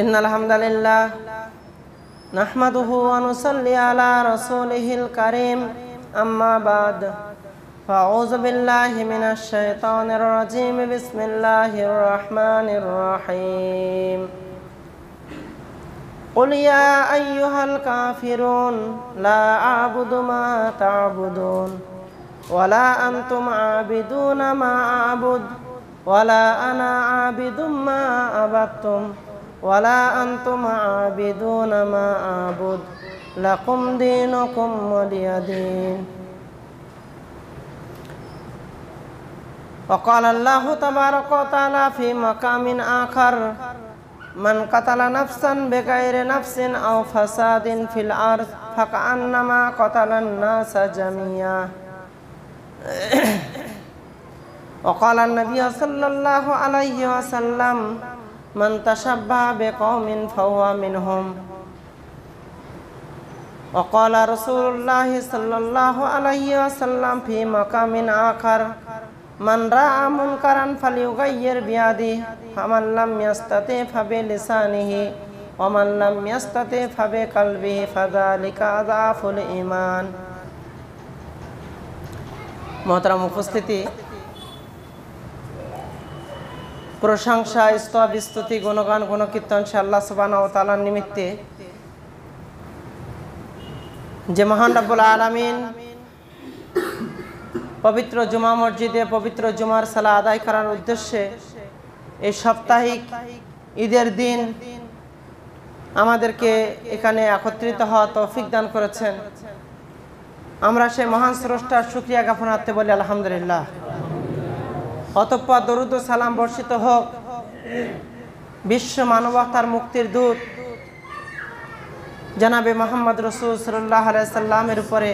إن الحمد لله نحمده ونصلي على رسوله الكريم أما بعد فأعوذ بالله من الشيطان الرجيم بسم الله الرحمن الرحيم قل يا أيها الكافرون لا أعبد ما تعبدون ولا أنتم عابدون ما أعبد ولا أنا عابد ما عبدتم ولا أنتم عابدون ما أعبد لكم دينكم ولي دين وقال الله تبارك وتعالى في مقام آخر من قتل نفسا بغير نفس أو فساد في الأرض فكأنما قتل الناس جميعا وقال النبي صلى الله عليه وسلم من تشبع بقوم فهو منهم وقال رسول الله صلى الله عليه وسلم في مقام آخر من رأى منكرا فليغير بيده فمن لم يستطع فبلسانه ومن لم يستطع فبقلبه فذلك أضعف الإيمان محترم উপস্থিতি প্রশংসা স্তব স্তুতি গুণগান গুণকীর্তন সে আল্লাহ সুবানা ও তালার নিমিত্তে যে মহান রব্বুল আলমিন পবিত্র জুমা মসজিদে পবিত্র জুমার সালা আদায় করার উদ্দেশ্যে এই সাপ্তাহিক ঈদের দিন আমাদেরকে এখানে একত্রিত হওয়া তৌফিক দান করেছেন আমরা সেই মহান স্রষ্টার সুক্রিয়া আত্মে বলি আলহামদুলিল্লাহ অতঃপর দরুদ সালাম বর্ষিত হোক বিশ্ব মানবতার মুক্তির দূত জানাবে মোহাম্মদ রসুল সাল্লাহ সাল্লামের উপরে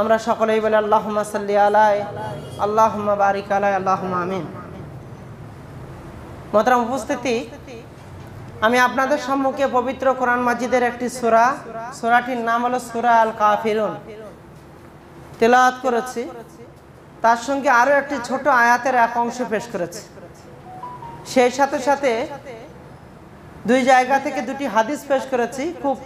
আমরা সকলেই বলে আল্লাহমা সাল্লি আলাই আল্লাহমা বারিক আলাই আল্লাহমা আমিন মতরাম উপস্থিতি আমি আপনাদের সম্মুখে পবিত্র কোরআন মাজিদের একটি সুরা সুরাটির নাম হলো সুরা আল কাফিরুন তেলাওয়াত করেছি তার সঙ্গে আরও একটি ছোট আয়াতের এক অংশ পেশ করেছে সেই সাথে সাথে দুই জায়গা থেকে দুটি হাদিস পেশ করেছি খুব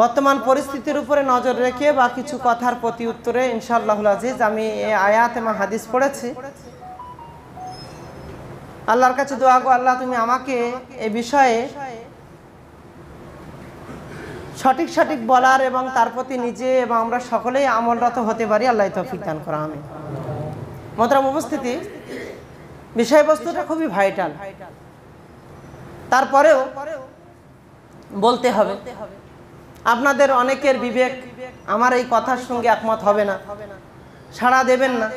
বর্তমান পরিস্থিতির উপরে নজর রেখে বা কিছু কথার প্রতি উত্তরে ইনশাআল্লাহুল আজিজ আমি আয়াত এবং হাদিস পড়েছি আল্লাহর কাছে দোয়া আল্লাহ তুমি আমাকে এ বিষয়ে সঠিক সঠিক বলার এবং তার প্রতি নিজে এবং আমরা সকলেই আমলরত হতে পারি আল্লাহ তফিক দান করা আমি মতরাম উপস্থিতি বিষয়বস্তুটা খুবই ভাইটাল তারপরেও বলতে হবে আপনাদের অনেকের বিবেক আমার এই কথার সঙ্গে একমত হবে না সাড়া দেবেন না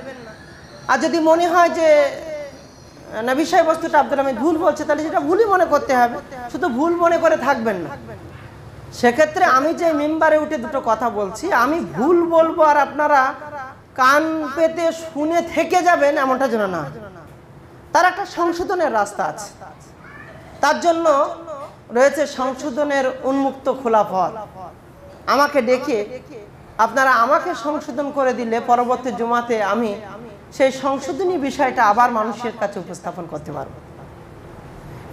আর যদি মনে হয় যে না বিষয়বস্তুটা আপনার আমি ভুল বলছে তাহলে সেটা ভুলই মনে করতে হবে শুধু ভুল মনে করে থাকবেন না সেক্ষেত্রে আমি যে মেম্বারে উঠে দুটো কথা বলছি আমি ভুল বলবো আর আপনারা কান পেতে শুনে থেকে যাবেন এমনটা যেন না তার একটা সংশোধনের রাস্তা আছে তার জন্য রয়েছে সংশোধনের উন্মুক্ত খোলা ফল আমাকে ডেকে আপনারা আমাকে সংশোধন করে দিলে পরবর্তী জমাতে আমি সেই সংশোধনী বিষয়টা আবার মানুষের কাছে উপস্থাপন করতে পারবো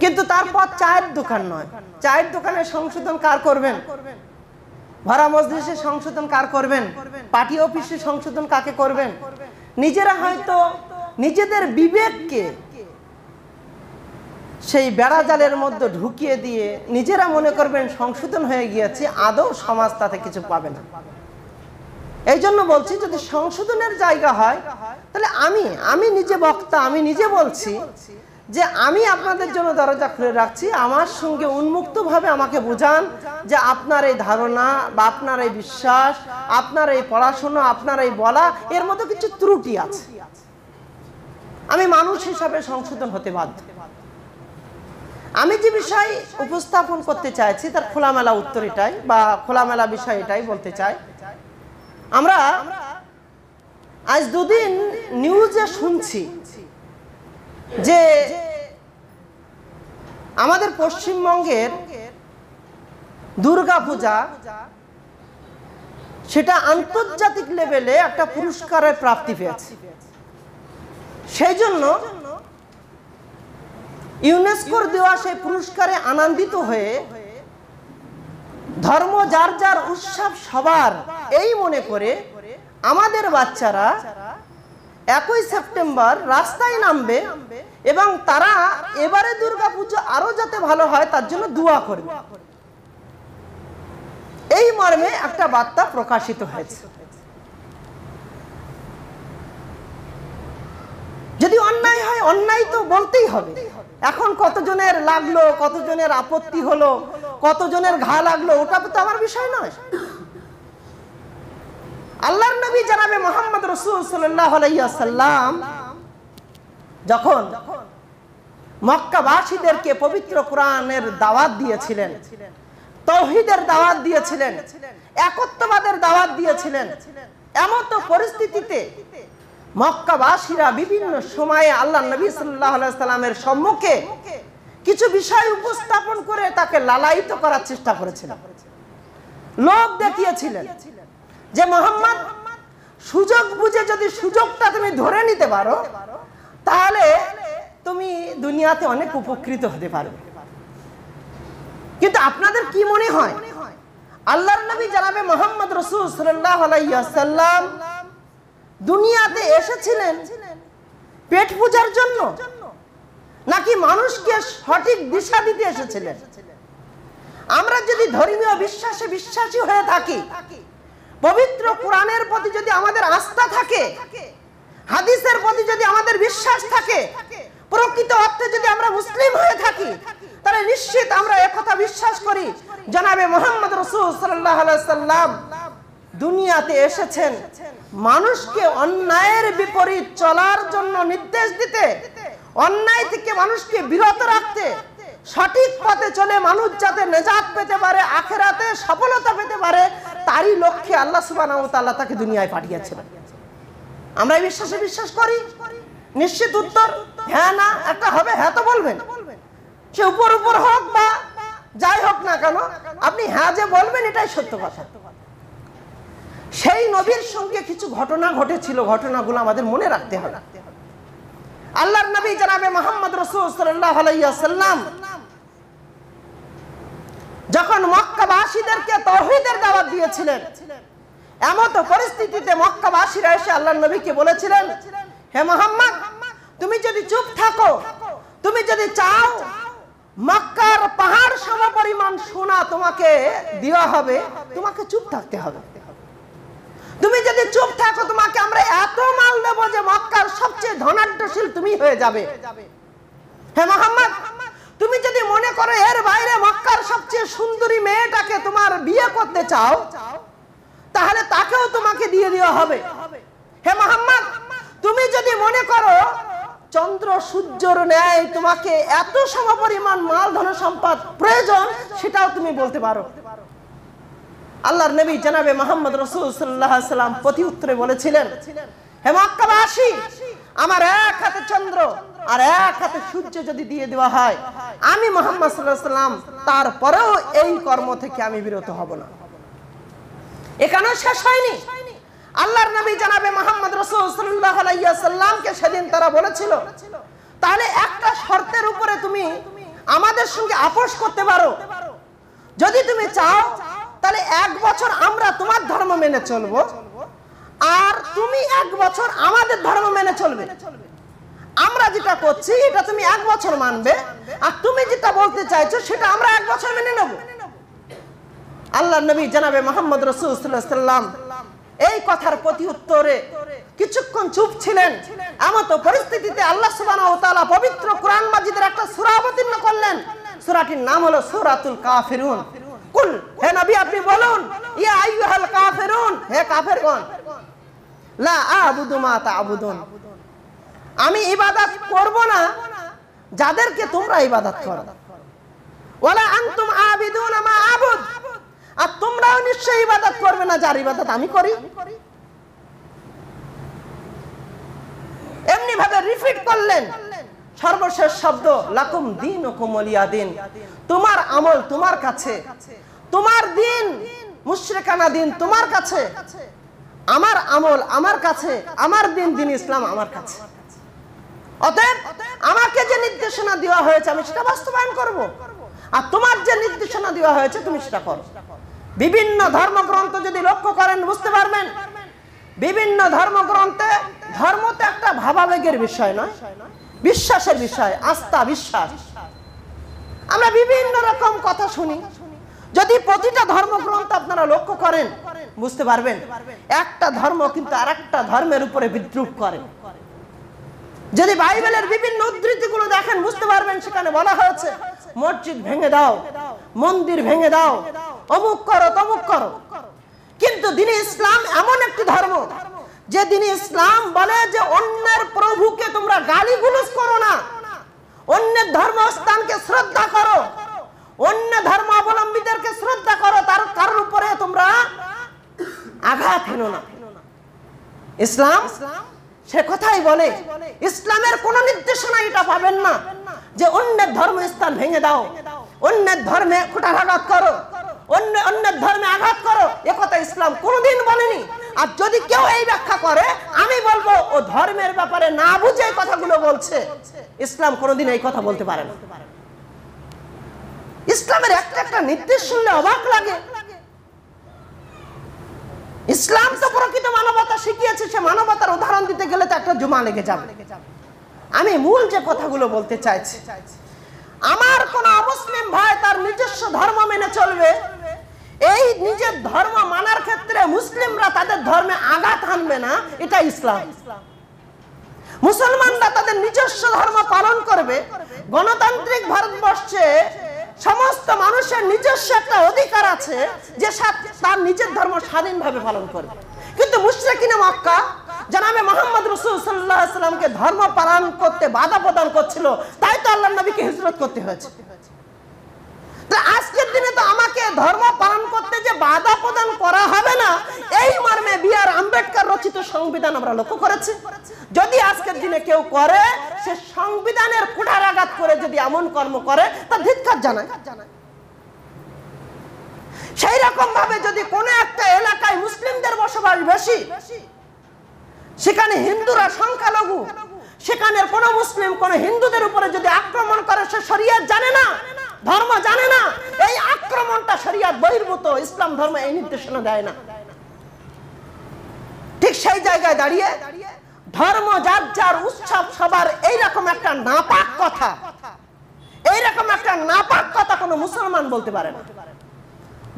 কিন্তু তারপর চায়ের দোকান নয় চায়ের দোকানে সংশোধন কার করবেন ভরা মজলিসে সংশোধন কার করবেন পার্টি অফিসে সংশোধন কাকে করবেন নিজেরা হয়তো নিজেদের বিবেককে সেই বেড়াজালের মধ্যে ঢুকিয়ে দিয়ে নিজেরা মনে করবেন সংশোধন হয়ে গিয়েছে আদৌ সমাজ তাতে কিছু পাবে না এই জন্য বলছি যদি সংশোধনের জায়গা হয় তাহলে আমি আমি নিজে বক্তা আমি নিজে বলছি যে আমি আপনাদের জন্য দরজা খুলে রাখছি আমার সঙ্গে উন্মুক্তভাবে আমাকে বোঝান যে আপনার এই ধারণা বা আপনার এই বিশ্বাস আপনার এই পড়াশোনা আপনার এই বলা এর মতো কিছু ত্রুটি আছে আমি মানুষ হিসাবে সংশোধন হতে বাধ্য আমি যে বিষয় উপস্থাপন করতে চাইছি তার খোলামেলা উত্তর এটাই বা খোলামেলা বিষয় এটাই বলতে চাই আমরা আজ দুদিন নিউজে শুনছি যে আমাদের পশ্চিমবঙ্গের দুর্গা পূজা সেটা আন্তর্জাতিক লেভেলে একটা পুরস্কারের প্রাপ্তি পেয়েছে সেই জন্য ইউনেস্কোর দেওয়া সেই পুরস্কারে আনন্দিত হয়ে ধর্ম যার যার উৎসব সবার এই মনে করে আমাদের বাচ্চারা একই সেপ্টেম্বর রাস্তায় নামবে এবং তারা এবারে দুর্গাপুজো আরো যাতে ভালো হয় তার জন্য দোয়া করবে এই মর্মে একটা বার্তা প্রকাশিত হয়েছে যদি অন্যায় হয় অন্যায় তো বলতেই হবে এখন কতজনের লাগলো কতজনের আপত্তি হলো কতজনের ঘা লাগলো ওটা তো আমার বিষয় নয় আল্লাহর নবী জানাবে মোহাম্মদ রসুল সাল্লাম যখন মক্কাবাসীদেরকে পবিত্র কোরআনের দাওয়াত দিয়েছিলেন তৌহিদের দাওয়াত দিয়েছিলেন একত্রবাদের দাওয়াত দিয়েছিলেন এমন তো পরিস্থিতিতে মক্কাবাসীরা বিভিন্ন সময়ে আল্লাহ নবী সাল্লাহামের সম্মুখে কিছু বিষয় উপস্থাপন করে তাকে লালায়িত করার চেষ্টা করেছিলেন লোক দেখিয়েছিলেন যে মোহাম্মদ সুযোগ বুঝে যদি সুযোগটা তুমি ধরে নিতে পারো তাহলে তুমি দুনিয়াতে অনেক উপকৃত হতে পারবে কিন্তু আপনাদের কি মনে হয় আল্লাহর নবী জানাবে মোহাম্মদ রসুল সাল্লাম দুনিয়াতে এসেছিলেন পেট পূজার জন্য নাকি মানুষকে সঠিক দিশা দিতে এসেছিলেন আমরা যদি ধর্মীয় বিশ্বাসে বিশ্বাসী হয়ে থাকি পবিত্র কোরআনের প্রতি যদি আমাদের আস্থা থাকে হাদিসের প্রতি যদি আমাদের বিশ্বাস থাকে প্রকৃত অর্থে যদি আমরা মুসলিম হয়ে থাকি তাহলে নিশ্চিত আমরা একথা বিশ্বাস করি জনাবে মোহাম্মদ রসুল সাল্লাম দুনিয়াতে এসেছেন মানুষকে অন্যায়ের বিপরীত চলার জন্য নির্দেশ দিতে অন্যায় থেকে মানুষকে বিরত রাখতে সঠিক পথে চলে মানুষ যাতে নেজাত পেতে পারে আখেরাতে সফলতা পেতে পারে তারই লক্ষ্যে আল্লাহ সুবাহ তাকে দুনিয়ায় পাঠিয়েছিলেন আমরা এই বিশ্বাসে বিশ্বাস করি নিশ্চিত উত্তর হ্যাঁ না একটা হবে হ্যাঁ তো বলবেন সে উপর উপর হোক বা যাই হোক না কেন আপনি হ্যাঁ যে বলবেন এটাই সত্য কথা সেই নবীর সঙ্গে কিছু ঘটনা ঘটেছিল ঘটনাগুলো আমাদের মনে রাখতে হবে আল্লাহর নবী জানাবে মোহাম্মদ রসুল সাল্লাহ আলাইয়া সাল্লাম যখন মক্কাবাসীদেরকে তহিদের দাওয়াত দিয়েছিলেন এমত পরিস্থিতিতে মক্কাবাসীরা এসে আল্লাহ নবীকে বলেছিলেন হে মোহাম্মদ তুমি যদি চুপ থাকো তুমি যদি চাও মক্কার পাহাড় সম পরিমাণ সোনা তোমাকে দেওয়া হবে তোমাকে চুপ থাকতে হবে তুমি যদি চুপ থাকো তোমাকে আমরা এত মাল দেবো যে মক্কার সবচেয়ে ধনাঢ্যশীল তুমি হয়ে যাবে হে মোহাম্মদ তুমি যদি মনে করো এর বাইরে মক্কার সবচেয়ে সুন্দরী মেয়েটাকে তোমার বিয়ে করতে চাও তাহলে তাকেও তোমাকে দিয়ে দেওয়া হবে হে মোহাম্মদ তুমি যদি মনে করো চন্দ্র সূর্যর ন্যায় তোমাকে এত সমপরিমাণ মাল ধন সম্পদ প্রয়োজন সেটাও তুমি বলতে পারো আল্লাহর নবী জানাবে মোহাম্মদ রসুল সাল্লাহ সাল্লাম প্রতি উত্তরে বলেছিলেন হে মক্কাবাসী আমার এক হাতে চন্দ্র আর এক হাতে সূর্য যদি দিয়ে দেওয়া হয় আমি মোহাম্মদ সাল্লাহ সাল্লাম তারপরেও এই কর্ম থেকে আমি বিরত হব না এখানেও শেষ হয়নি আল্লাহর নবী জানাবে মোহাম্মদ রসুল্লাহকে সেদিন তারা বলেছিল তাহলে একটা শর্তের উপরে তুমি আমাদের সঙ্গে আপোষ করতে পারো যদি তুমি চাও তাহলে এক বছর আমরা তোমার ধর্ম মেনে চলবো আর তুমি এক বছর আমাদের ধর্ম মেনে চলবে আমরা যেটা করছি এটা তুমি এক বছর মানবে আর তুমি যেটা বলতে চাইছো সেটা আমরা এক বছর মেনে নেব আল্লাহ নবী জানাবে মোহাম্মদ রসুল্লাম এই কথার প্রতি উত্তরে কিছুক্ষণ চুপ ছিলেন এমন তো পরিস্থিতিতে আল্লাহ সুবাহ পবিত্র কোরআন মাজিদের একটা সুরা অবতীর্ণ করলেন সুরাটির নাম হলো সুরাতুল কাফিরুন কুল হে নবী আপনি বলুন ইয়া আইয়ুহাল কাফিরুন হে কাফেরগণ লা আবুদু মা তা আবুদুন আমি ইবাদত করব না যাদেরকে তোমরা ইবাদত করো ওয়ালা আনতুম আবিদুন আমা আবুদ আর তোমরাও নিশ্চয় ইবাদত করবে না যার ইবাদত আমি করি এমনি ভাবে রিপিট করলেন সর্বশেষ শব্দ লাকুম দিন ও কুমলিয়া দিন তোমার আমল তোমার কাছে তোমার দিন মুশ্রেকানা দিন তোমার কাছে আমার আমল আমার কাছে আমার দিন দিন ইসলাম আমার কাছে অতএব আমাকে যে নির্দেশনা দেওয়া হয়েছে আমি সেটা বাস্তবায়ন করব। আর তোমার যে নির্দেশনা দেওয়া হয়েছে তুমি সেটা করো বিভিন্ন ধর্মগ্রন্থ যদি লক্ষ্য করেন বুঝতে পারবেন বিভিন্ন ধর্মগ্রন্থে ধর্ম তো একটা ভাবাবেগের বিষয় নয় বিশ্বাসের বিষয় আস্থা বিশ্বাস আমরা বিভিন্ন রকম কথা শুনি যদি প্রতিটা ধর্মগ্রন্থ আপনারা লক্ষ্য করেন বুঝতে পারবেন একটা ধর্ম কিন্তু আর একটা ধর্মের উপরে বিদ্রুপ করে যদি বাইবেলের বিভিন্ন উদ্ধৃতিগুলো দেখেন বুঝতে পারবেন সেখানে বলা হয়েছে মসজিদ ভেঙে দাও মন্দির ভেঙে দাও অমুক করো তমুক করো কিন্তু দিনে ইসলাম এমন একটি ধর্ম যে দিনে ইসলাম বলে যে অন্যের প্রভুকে তোমরা গালি গুলুস করো না অন্যের ধর্মস্থানকে শ্রদ্ধা করো অন্য ধর্ম অবলম্বীদেরকে শ্রদ্ধা করো তার কারোর উপরে তোমরা আঘাত হেন না ইসলাম ইসলাম সে কথাই বলে ইসলামের কোন নির্দেশনা এটা পাবেন না যে অন্যের ধর্ম স্থান ভেঙে দাও অন্যের ধর্মে কুটাঘাত করো অন্য অন্যের ধর্মে আঘাত করো এ কথা ইসলাম কোনদিন বলেনি আর যদি কেউ এই ব্যাখ্যা করে আমি বলবো ও ধর্মের ব্যাপারে না বুঝে এই কথাগুলো বলছে ইসলাম কোনদিন এই কথা বলতে পারে না ইসলামের একটা একটা নির্দেশ শুনলে অবাক লাগে ইসলাম তো প্রকৃত মানবতা শিখিয়েছে সে মানবতার উদাহরণ দিতে গেলে তো একটা জুমা লেগে যাবে আমি মূল যে কথাগুলো বলতে চাইছি আমার কোন অমুসলিম ভাই তার নিজস্ব ধর্ম মেনে চলবে এই নিজের ধর্ম মানার ক্ষেত্রে মুসলিমরা তাদের ধর্মে আঘাত আনবে না এটা ইসলাম মুসলমানরা তাদের নিজস্ব ধর্ম পালন করবে গণতান্ত্রিক ভারতবর্ষে সমস্ত মানুষের নিজস্ব একটা অধিকার আছে যে তার নিজের ধর্ম স্বাধীনভাবে পালন করে কিন্তু মুশ্রেকিনে মক্কা জানাবে মোহাম্মদ রসুল সাল্লাহ ধর্ম পালন করতে বাধা প্রদান করছিল তাই তো আল্লাহ নবীকে হিজরত করতে হয়েছে আজকের দিনে তো আমার ধর্ম পালন করতে যে বাধা প্রদান করা হবে না এই মর্মে বি আর আম্বেদকর রচিত সংবিধান আমরা লক্ষ্য করেছি যদি আজকের দিনে কেউ করে সে সংবিধানের কুঠার আঘাত করে যদি এমন কর্ম করে তা ধিক্ষার জানায় সেই রকম ভাবে যদি কোন একটা এলাকায় মুসলিমদের বসবাস বেশি সেখানে হিন্দুরা সংখ্যালঘু সেখানে কোন মুসলিম কোন হিন্দুদের উপরে যদি আক্রমণ করে সে সরিয়ে জানে না ধর্ম জানে না এই আক্রমণটা শরিয়ার বহির্ভূত ইসলাম ধর্ম এই নির্দেশনা দেয় না ঠিক সেই জায়গায় দাঁড়িয়ে ধর্ম যার যার উৎসব সবার এইরকম একটা নাপাক কথা এইরকম একটা নাপাক কথা কোনো মুসলমান বলতে পারে না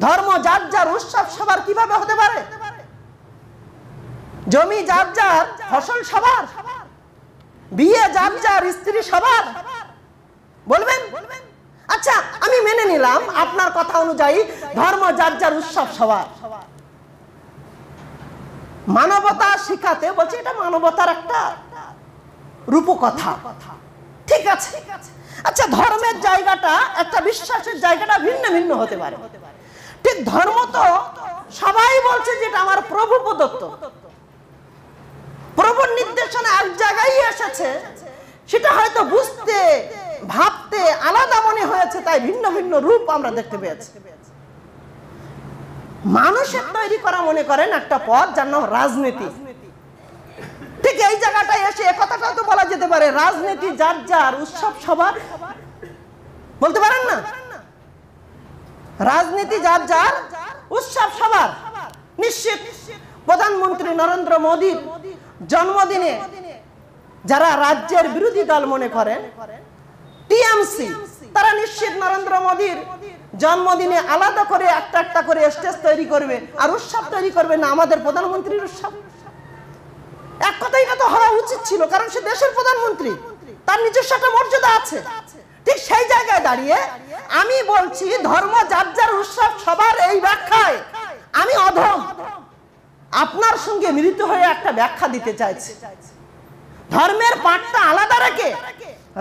ধর্ম যার যার উৎসব সবার কিভাবে হতে পারে জমি যার যার ফসল সবার বিয়ে যার যার স্ত্রী সবার বলবেন বলবেন আচ্ছা আমি মেনে নিলাম আপনার কথা অনুযায়ী ধর্ম যার যার উৎসব সবার মানবতা শিখাতে বলছে এটা মানবতার একটা রূপকথা ঠিক আছে আচ্ছা ধর্মের জায়গাটা একটা বিশ্বাসের জায়গাটা ভিন্ন ভিন্ন হতে পারে ঠিক ধর্ম তো সবাই বলছে যেটা আমার প্রভু প্রদত্ত প্রভুর নির্দেশনা এক জায়গায় এসেছে সেটা হয়তো বুঝতে ভাবতে আলাদা মনে হয়েছে তাই ভিন্ন ভিন্ন রূপ আমরা দেখতে পেয়েছি মানুষের তৈরি করা মনে করেন একটা পথ যার নাম রাজনীতি ঠিক এই জায়গাটায় এসে একথাটা তো বলা যেতে পারে রাজনীতি যার যার উৎসব সবার বলতে পারেন না রাজনীতি যার যার উৎসব সবার নিশ্চিত প্রধানমন্ত্রী নরেন্দ্র মোদীর জন্মদিনে যারা রাজ্যের বিরোধী দল মনে করেন টিএমসি তারা নিশ্চিত নরেন্দ্র মোদীর জন্মদিনে আলাদা করে একটা একটা করে স্টেজ তৈরি করবে আর উৎসব তৈরি করবে না আমাদের প্রধানমন্ত্রীর উৎসব এক কথা এটা হওয়া উচিত ছিল কারণ সে দেশের প্রধানমন্ত্রী তার নিজস্ব একটা মর্যাদা আছে ঠিক সেই জায়গায় দাঁড়িয়ে আমি বলছি ধর্ম যার যার উৎসব সবার এই ব্যাখ্যায় আমি অধম আপনার সঙ্গে মিলিত হয়ে একটা ব্যাখ্যা দিতে চাইছি ধর্মের পাঠটা আলাদা রেখে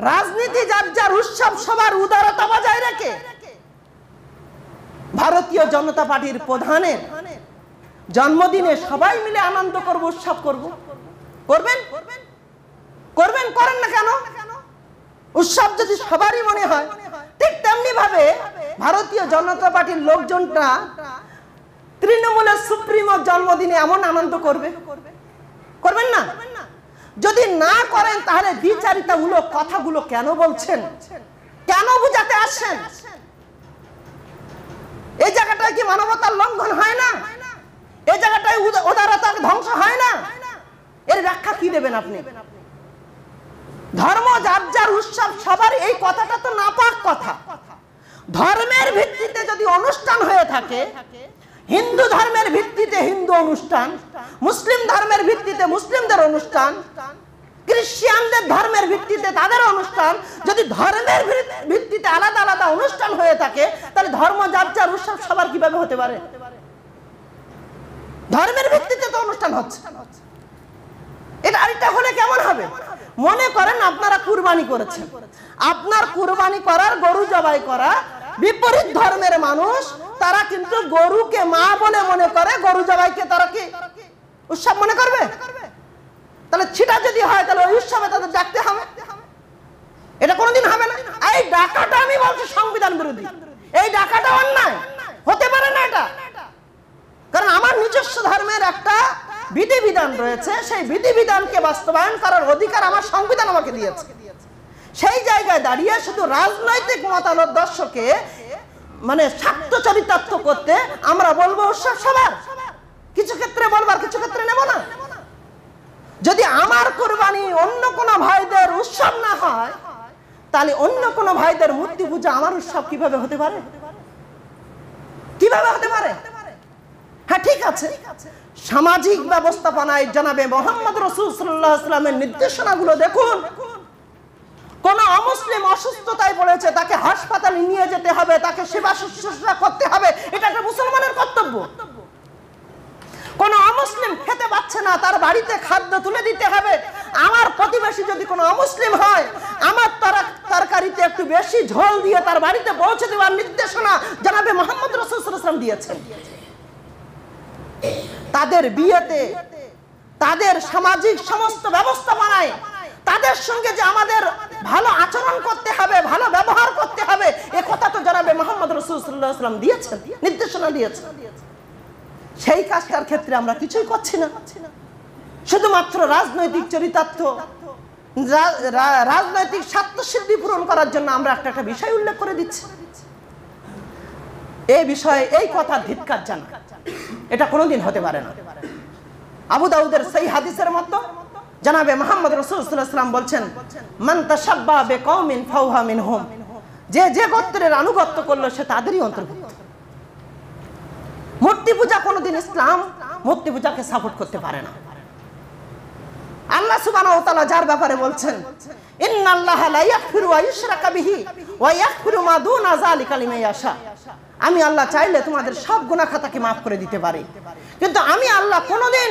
রাজনীতি যার যার উৎসব সবার উদারতা বজায় রেখে ভারতীয় জনতা পার্টির প্রধানের জন্মদিনে সবাই মিলে আনন্দ করব উৎসব করব করবেন করবেন করেন না কেন উৎসব যদি সবারই মনে হয় ঠিক তেমনি ভাবে ভারতীয় জনতা পার্টির লোকজনটা তৃণমূলের সুপ্রিমোর জন্মদিনে এমন আনন্দ করবে করবেন না যদি না করেন তাহলে বিচারিতা বিচারিতামূলক কথাগুলো কেন বলছেন কেন বুঝাতে আসছেন এই জায়গাটায় কি মানবতার লঙ্ঘন হয় না এই জায়গাটায় উদারতার ধ্বংস হয় না এর ব্যাখ্যা কি দেবেন আপনি ধর্ম যার যার উৎসব সবার এই কথাটা তো নাপাক কথা ধর্মের ভিত্তিতে যদি অনুষ্ঠান হয়ে থাকে হিন্দু ধর্মের ভিত্তিতে হিন্দু অনুষ্ঠান মুসলিম ধর্মের ভিত্তিতে মুসলিমদের অনুষ্ঠান খ্রিস্টানদের ধর্মের ভিত্তিতে তাদের অনুষ্ঠান যদি ধর্মের ভিত্তিতে আলাদা আলাদা অনুষ্ঠান হয়ে থাকে তাহলে ধর্ম যাত্রার উৎসব সবার কিভাবে হতে পারে ধর্মের ভিত্তিতে তো অনুষ্ঠান হচ্ছে এটা আরেকটা হলে কেমন হবে মনে করেন আপনারা কুরবানি করেছেন আপনার কুরবানি করার গরু জবাই করা বিপরীত ধর্মের মানুষ তারা কিন্তু গরুকে মা বলে মনে করে গরু জবাইকে তারা কি উৎসব মনে করবে তাহলে ছিটা যদি হয় তাহলে ওই উৎসবে তাদের ডাকতে হবে এটা কোনোদিন হবে না এই ডাকাটা আমি বলছি সংবিধান বিরোধী এই ডাকাটা অন্যায় হতে পারে না এটা কারণ আমার নিজস্ব ধর্মের একটা বিধিবিধান রয়েছে সেই বিধিবিধানকে বাস্তবায়ন করার অধিকার আমার সংবিধান আমাকে দিয়েছে সেই জায়গায় দাঁড়িয়ে শুধু রাজনৈতিক মতামত দর্শকে মানে স্বার্থ চরিতার্থ করতে আমরা বলবো উৎসব সবার কিছু ক্ষেত্রে বলবার কিছু ক্ষেত্রে নেব না যদি আমার কোরবানি অন্য কোনো ভাইদের উৎসব না হয় তাহলে অন্য কোনো ভাইদের মূর্তি পূজা আমার উৎসব কিভাবে হতে পারে কিভাবে হতে পারে হ্যাঁ ঠিক আছে সামাজিক ব্যবস্থাপনায় জানাবে মোহাম্মদ রসুল সাল্লাহ আসলামের নির্দেশনাগুলো দেখুন কোন অমুসলিম অসুস্থতায় পড়েছে তাকে হাসপাতালে নিয়ে যেতে হবে তাকে সেবা শুশ্রূষা করতে হবে এটা একটা মুসলমানের কর্তব্য কোনো অমুসলিম খেতে পাচ্ছে না তার বাড়িতে খাদ্য তুলে দিতে হবে আমার প্রতিবেশী যদি কোনো অমুসলিম হয় আমার তারা তরকারিতে একটু বেশি ঝোল দিয়ে তার বাড়িতে পৌঁছে দেওয়ার নির্দেশনা জানাবে মোহাম্মদ রসুলাম দিয়েছেন তাদের বিয়েতে তাদের সামাজিক সমস্ত ব্যবস্থা বানায় তাদের সঙ্গে যে আমাদের ভালো আচরণ করতে হবে ভালো ব্যবহার করতে হবে এ কথা তো জানাবে মোহাম্মদ রসুল্লাহাম দিয়েছেন নির্দেশনা দিয়েছেন সেই কাজটার ক্ষেত্রে আমরা কিছুই করছি না শুধুমাত্র রাজনৈতিক চরিতার্থ রাজনৈতিক স্বার্থসিদ্ধি পূরণ করার জন্য আমরা একটা একটা বিষয় উল্লেখ করে দিচ্ছি এই বিষয়ে এই কথা ধিৎকার জানা এটা কোনোদিন হতে পারে না আবু দাউদের সেই হাদিসের মতো জানাবে মোহাম্মদ রসুলাম বলছেন মান্তা সাব্বা বে কমিন হোম যে যে গোত্রের আনুগত্য করলো সে তাদেরই অন্তর্ভুক্ত মূর্তি পূজা কোনোদিন ইসলাম মূর্তি পূজাকে সাপোর্ট করতে পারে না আল্লাহ সুবানা যার ব্যাপারে বলছেন আমি আল্লাহ চাইলে তোমাদের সব গুণা খাতাকে মাফ করে দিতে পারি কিন্তু আমি আল্লাহ কোনোদিন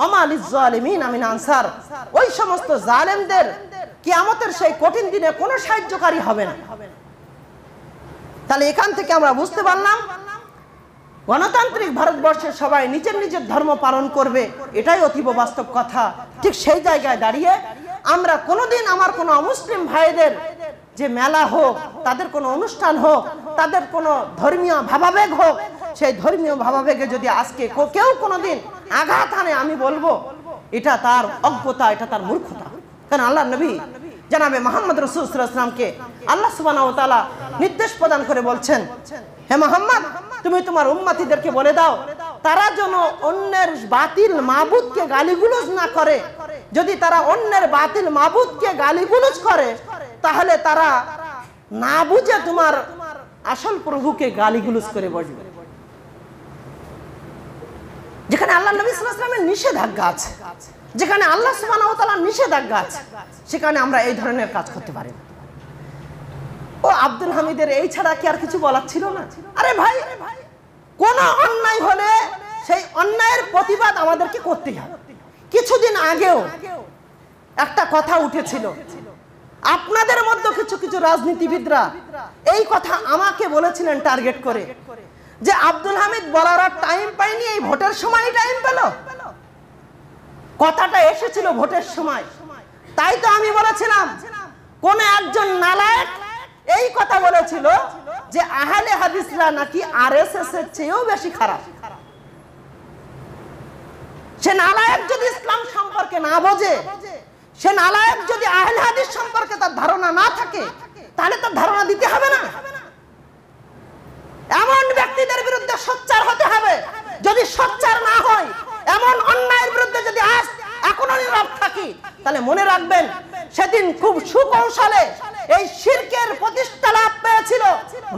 ওই সমস্ত জালেমদের সেই কঠিন দিনে কোনো সাহায্যকারী হবে না তাহলে এখান থেকে আমরা বুঝতে পারলাম গণতান্ত্রিক সবাই নিজের নিজের ধর্ম পালন করবে এটাই অতীব বাস্তব কথা ঠিক সেই জায়গায় দাঁড়িয়ে আমরা কোনোদিন আমার কোনো অমুসলিম ভাইদের যে মেলা হোক তাদের কোনো অনুষ্ঠান হোক তাদের কোনো ধর্মীয় ভাবাবেগ হোক সেই ধর্মীয় ভাবাবেগে যদি আজকে কেউ কোনোদিন আঘাত আনে আমি বলবো এটা তার অজ্ঞতা এটা তার মূর্খতা কারণ আল্লাহ নবী জানাবে মোহাম্মদ রসুলামকে আল্লাহ সুবাহ নির্দেশ প্রদান করে বলছেন হে মোহাম্মদ তুমি তোমার উম্মাতিদেরকে বলে দাও তারা যেন অন্যের বাতিল মাহবুদকে গালিগুলোজ না করে যদি তারা অন্যের বাতিল মাহবুদকে গালিগুলোজ করে তাহলে তারা না বুঝে তোমার আসল প্রভুকে গালিগুলোজ করে বসবে যেখানে আল্লাহ নবী নিষেধাজ্ঞা আছে যেখানে আল্লাহ সুবাহতালার নিষেধাজ্ঞা আছে সেখানে আমরা এই ধরনের কাজ করতে পারি ও আব্দুল হামিদের এই ছাড়া কি আর কিছু বলার ছিল না আরে ভাই কোন অন্যায় হলে সেই অন্যায়ের প্রতিবাদ আমাদেরকে করতেই হবে কিছুদিন আগেও একটা কথা উঠেছিল আপনাদের মধ্যে কিছু কিছু রাজনীতিবিদরা এই কথা আমাকে বলেছিলেন টার্গেট করে যে আব্দুল হামিদ বলার আর টাইম পাইনি এই ভোটের সময় টাইম পেল কথাটা এসেছিল ভোটের সময় তাই তো আমি বলেছিলাম কোন একজন নালায়ক এই কথা বলেছিল যে আহলে হাদিসরা নাকি আর এস এস এর চেয়েও বেশি খারাপ সে নালায়ক যদি ইসলাম সম্পর্কে না বোঝে সে নালায়ক যদি আহলে হাদিস সম্পর্কে তার ধারণা না থাকে তাহলে তার ধারণা দিতে হবে না এমন ব্যক্তিদের বিরুদ্ধে সোচ্চার হতে হবে যদি সোচ্চার না হয় এমন অন্যায়ের বিরুদ্ধে যদি আজ এখনো নীরব থাকি তাহলে মনে রাখবেন সেদিন খুব সুকৌশলে এই শিরকের প্রতিষ্ঠা লাভ পেয়েছিল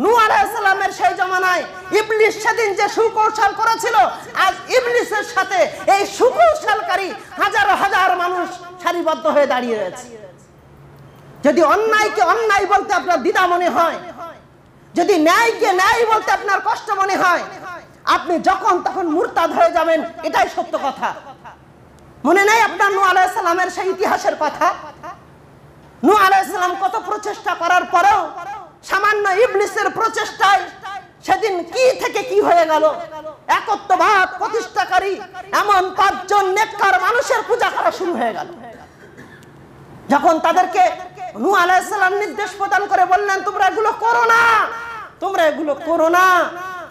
নূ আলাইসালামের সেই জমানায় ইবলিস সেদিন যে সুকৌশল করেছিল আজ ইবলিসের সাথে এই সুকৌশলকারী হাজার হাজার মানুষ সারিবদ্ধ হয়ে দাঁড়িয়ে রয়েছে যদি অন্যায়কে অন্যায় বলতে আপনার দ্বিধা মনে হয় যদি ন্যায়কে ন্যায় বলতে আপনার কষ্ট মনে হয় আপনি যখন তখন মুরতাদ হয়ে যাবেন এটাই সত্য কথা মনে নাই আপনার নু আলাইসালামের সেই ইতিহাসের কথা নু আলাইসালাম কত প্রচেষ্টা করার পরেও সামান্য ইবলিসের প্রচেষ্টায় সেদিন কি থেকে কি হয়ে গেল একত্রবাদ প্রতিষ্ঠাকারী এমন পাঁচজন নেককার মানুষের পূজা করা শুরু হয়ে গেল যখন তাদেরকে নু আলাইসালাম নির্দেশ প্রদান করে বললেন তোমরা এগুলো করো না তোমরা এগুলো করো না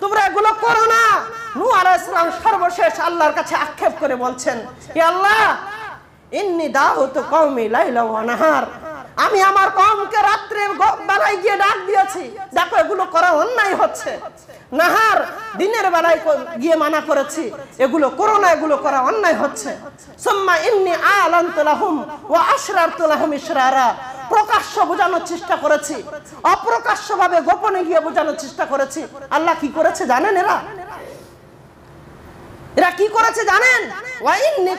তোমরা এগুলো করো না নু আলাহ ইসলাম সর্বশেষ আল্লাহর কাছে আক্ষেপ করে বলছেন আল্লাহ ইন্নি দাও তো কৌমি লাইলা নাহার আমি আমার কমকে রাত্রে বেলায় গিয়ে ডাক দিয়েছি দেখো এগুলো করা অন্যায় হচ্ছে নাহার দিনের বেলায় গিয়ে মানা করেছি এগুলো করো না এগুলো করা অন্যায় হচ্ছে সোম্মা ইন্নি আলান তোলাহুম ও আশরার তোলাহুম ইসরারা প্রকাশ্য বোঝানোর চেষ্টা করেছি অপ্রকাশ্যভাবে গোপনে গিয়ে বোঝানোর চেষ্টা করেছি আল্লাহ কি করেছে জানেন এরা এরা কি করেছে জানেন ওয়াইন্নি